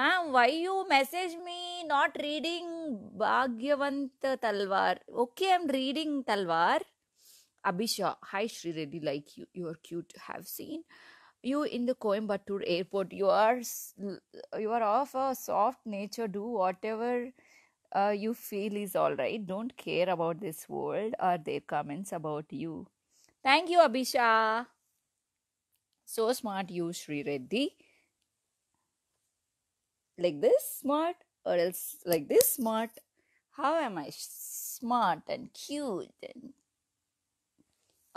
Ma'am why you message me not reading Bhagyavant Talwar okay I am reading Talwar Abhisha hi Shri Reddy like you you are cute have seen you in the Coimbatore airport you are you are of a soft nature do whatever you feel is all right don't care about this world are there comments about you thank you Abhisha so smart you sri reddy like this smart or else like this smart how am i smart and cute and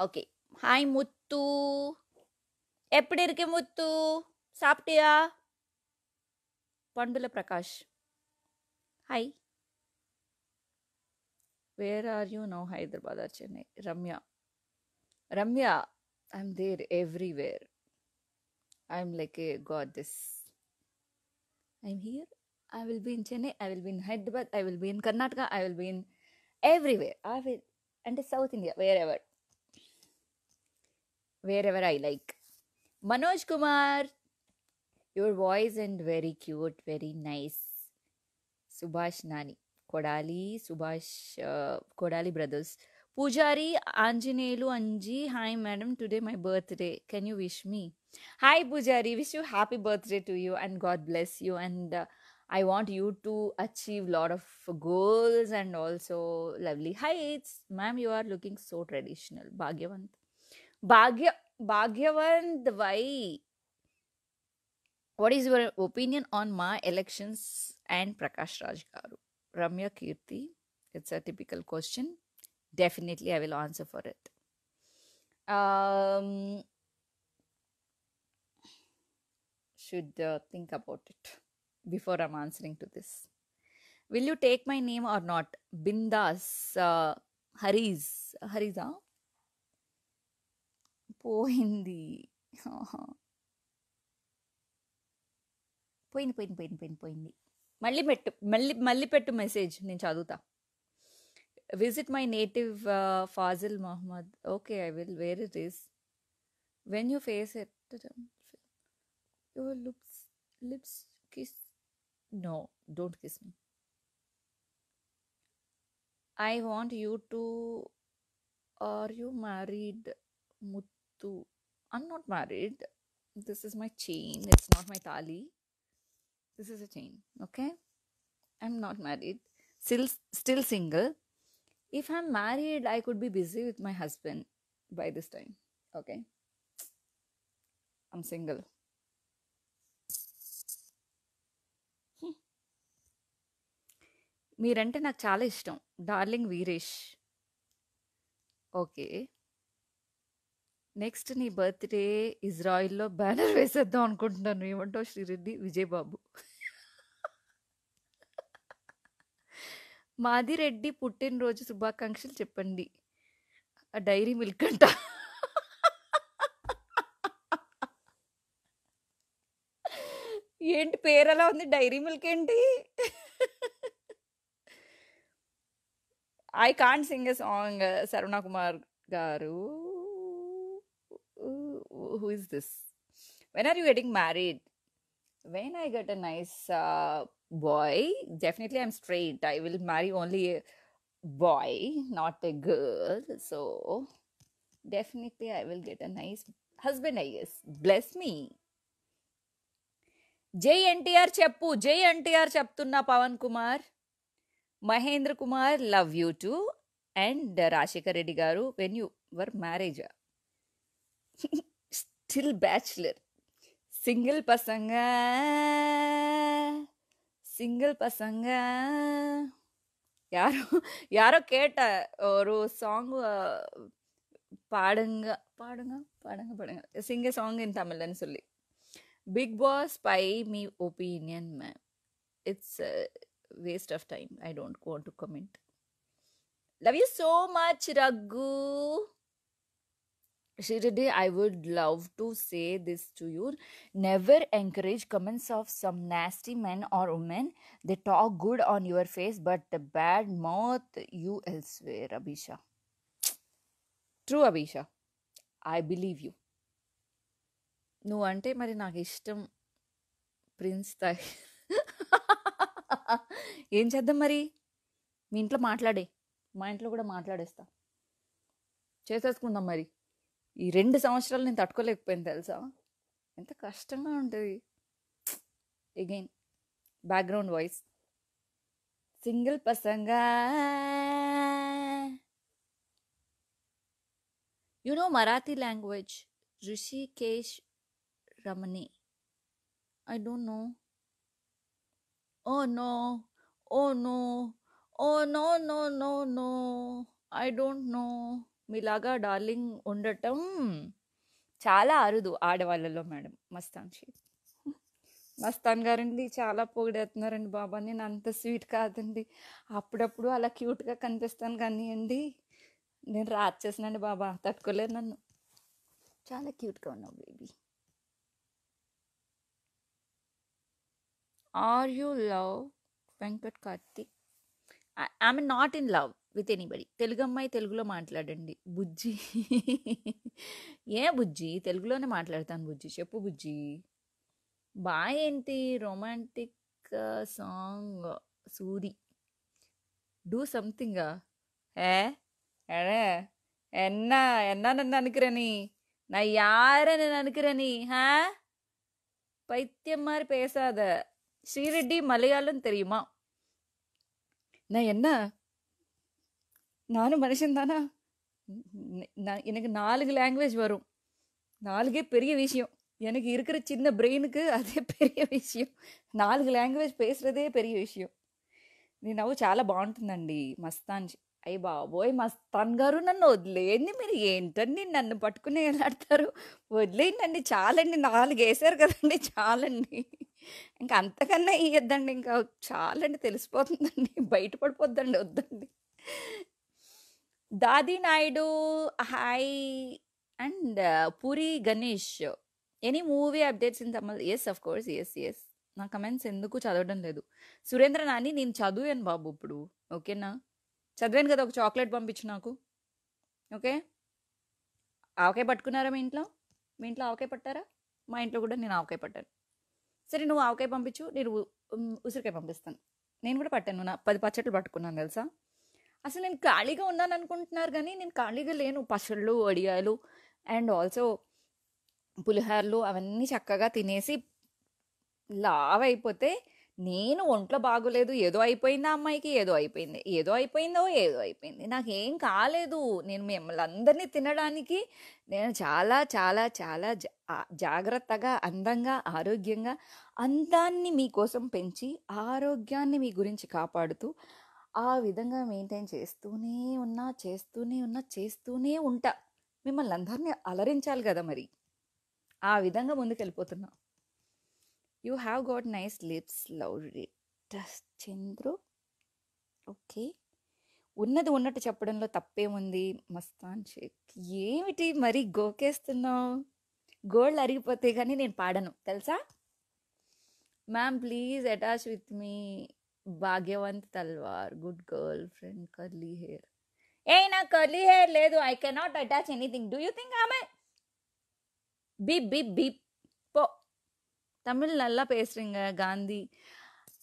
okay hi muttu எப்படி இருக்கு முத்து சாப்பிட்டியா Bandula Prakash hi where are you no Hyderabad are Chennai Ramya Ramya I am there everywhere I am like a god this I'm here. I will be in Chennai. I will be in Hyderabad. I will be in Karnataka. I will be in everywhere. I will అంటే South India wherever wherever I like Manoj Kumar your voice and very cute very nice Subhash Nani Kodali Subhash Kodali brothers Pujari Anjaneyulu Anji hi madam today my birthday can you wish me Hi, Pujari. Wish you happy birthday to you and God bless you. And uh, I want you to achieve lot of goals and also lovely heights. Ma'am, you are looking so traditional. Bhagyavant. Bhagya, Bhagyavant, why? What is your opinion on Ma elections and Prakash Raj Ramya Kirti. It's a typical question. Definitely, I will answer for it. Um, should uh, think about it before I'm answering to this. Will you take my name or not? Bindas, uh, Hariz, Hariza? పోయింది పోయింది పోయింది పోయింది పోయింది పోయింది మళ్ళీ పెట్టు మళ్ళీ మళ్ళీ పెట్టు మెసేజ్ నేను చదువుతా visit my native Fazil Mohammed okay I will wear it is when you face it Your lips, lips kiss. No, don't kiss me. I want you to. Are you married, Muttu? I'm not married. This is my chain. It's not my tali. This is a chain. Okay. I'm not married. Still, still single. If I'm married, I could be busy with my husband by this time. Okay. I'm single. మీరంటే నాకు చాలా ఇష్టం darling Veeresh okay next నీ birthday ఇజ్రాయిల్లో banner వేసేద్దాం అనుకుంటున్నాను ఏమంటావు శ్రీరెడ్డి విజయబాబు మాదిరెడ్డి పుట్టినరోజు శుభాకాంక్షలు చెప్పండి ఆ డైరీ మిల్క్ అంట ఏంటి పేరు ఎలా ఉంది డైరీ మిల్క్ ఏంటి I can't sing a song, uh, Saruna Kumar Garu. Who is this? When are you getting married? When I get a nice uh, boy, definitely I'm straight. I will marry only a boy, not a girl. So, definitely I will get a nice husband, I guess. Bless me. జై Chappu. చెప్పు జై ఎన్టీఆర్ చెప్తున్నా Pawan Mahendra Kumar love you too and Rajasekhar Reddy garu when you were marriage still bachelor single பசங்க single பசங்க யாரோ யாரோ கேட்ட ஒரு சாங் பாடுங்க பாடுங்க பாடுங்க பாடுங்க சிங்க சாங் இன் தமிழ்னு சொல்லி Bigg Boss by me opinion ma'am it's waste of time. I don't want to comment. Love you so much, Raghu. Shirade, I would love to say this to you. Never encourage comments of some nasty men or women. They talk good on your face, but the bad mouth you elsewhere, Abisha. True, Abisha. I believe you. నువ్వు అంటే మరి నాకు ఇష్టం prince తాయి ఏం చేద్దాం మరి మీ ఇంట్లో మాట్లాడే మా ఇంట్లో కూడా మాట్లాడేస్తా చేసేసుకుందాం మరి ఈ రెండు సంవత్సరాలు నేను తట్టుకోలేకపోయింది తెలుసా ఎంత కష్టంగా ఉంటుంది ఎగైన్ బ్యాక్గ్రౌండ్ వాయిస్ సింగిల్ పసంగా you know Marathi language Rishikesh Ramani I don't know oh no oh no oh no no no no I don't know మీలాగా డార్లింగ్ ఉండటం చాలా అరుదు ఆడవాళ్ళలో మేడం మస్తాన్ షీ మస్తాన్ గారండి చాలా పొగిడేస్తున్నారండి బాబా నేను అంత స్వీట్ కాదండి అప్పుడప్పుడు అలా క్యూట్గా కనిపిస్తాను కానివ్వండి నేను రాత్ చేసినండి బాబా తట్టుకోలేరు నన్ను చాలా క్యూట్గా ఉన్నావు baby are you love Venkat Karthik I'm not in love with anybody Telugu అమ్మాయి తెలుగులో మాట్లాడండి బుజ్జి ఏ బుజ్జి తెలుగులోనే మాట్లాడతాను బుజ్జి చెప్పు బుజ్జి బాయ్ ఏంటి romantic song uh, Suri do something uh. ఏ ఎడే ఎన్న ఎన్న నన్ను అనుకురని నా యారని అనుకురని హా పైత్యం మారి மாதிரி ஸ்ரீரெட்டி மலையாளம் தெரியுமா நான் என்ன நானும் மனுஷன் தானா நான் எனக்கு நாலு லாங்குவேஜ் வரும் நாலுகே பெரிய விஷயம் எனக்கு இருக்கிற சின்ன பிரெயினுக்கு అదే பெரிய విషయం నాలుగు లాంగ్వేజ్ పేసరదే పెరియ విషయం నేను అవు చాలా బాగుంటుందండి మస్తాన్ అయ్యి బాబోయ్ మస్తాన్ గారు నన్ను వదిలేయండి మీరు ఏంటండి నన్ను పట్టుకుని వెళ్ళాడతారు వదిలేయండి చాలండి నాలుగు వేసారు కదండి చాలండి ఇంకా అంతకన్నా ఇయ్యద్దండి ఇంకా చాలండి తెలిసిపోతుందండి బయటపడిపోద్దండి వద్దండి Dadi Naidu hi and Puri Ganesh any movie updates in Tamil yes of course yes yes నా కమెంట్స్ ఎందుకు చదవడం లేదు సురేంద్ర నాని నేను చదివాను బాబు ఇప్పుడు ఓకేనా చదివాను కదా ఒక చాక్లెట్ పంపించు నాకు ఓకే ఆవకాయ పట్టుకున్నారా మీ ఇంట్లో మీ ఇంట్లో ఆవకాయ పట్టారా మా ఇంట్లో కూడా నేను ఆవకాయ పట్టాను సరే నువ్వు ఆవకాయ పంపించు నేను ఉసిరికాయ పంపిస్తాను నేను కూడా పట్టాను నా పది పచ్చట్లు పట్టుకున్నాను తెలుసా అసలు నేను ఖాళీగా ఉన్నాను అనుకుంటున్నారు కానీ నేను ఖాళీగా లేను పచ్చళ్ళు వడియాలు అండ్ ఆల్సో పులిహార్లు అవన్నీ చక్కగా తినేసి లావ్ అయిపోతే నేను ఒంట్లో బాగోలేదు ఏదో అయిపోయింది అమ్మాయికి ఏదో అయిపోయింది ఏదో అయిపోయిందో ఏదో అయిపోయింది నాకేం కాలేదు నేను మిమ్మల్ని అందరినీ తినడానికి నేను చాలా చాలా చాలా జాగ్రత్తగా అందంగా ఆరోగ్యంగా అందాన్ని మీకోసం పెంచి ఆరోగ్యాన్ని మీ గురించి కాపాడుతూ ఆ విధంగా మెయింటైన్ చేస్తూనే ఉన్నా చేస్తూనే ఉన్నా చేస్తూనే ఉంటా మిమ్మల్ని అందరినీ అలరించాలి కదా మరి ఆ విధంగా ముందుకు వెళ్ళిపోతున్నా you have got nice lips love Chandru okay ఉన్నది ఉన్నట్టు చెప్పడంలో తప్పేముంది మస్తాన్ షేక్ ఏమిటి మరి గోకేస్తున్నావు గోల్డ్ అరిగిపోతే కానీ నేను పాడను తెలుసా ma'am please attach with me Bhagyavant Talwar good girl friend curly hair ఏ నా కర్లీ హెయిర్ లేదు I cannot attach anything do you think ఆమె బీప్ బీప్ బీప్ தமிழ் நல்லா பேசுகிறீங்க காந்தி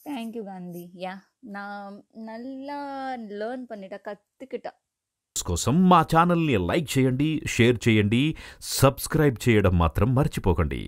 தேங்க்யூ காந்தி யா நான் நல்லா லேர்ன் பண்ணிட்டேன் கற்றுக்கிட்டேன் కోసం మా ఛానల్ని లైక్ చేయండి షేర్ చేయండి సబ్స్క్రైబ్ చేయడం మాత్రం మర్చిపోకండి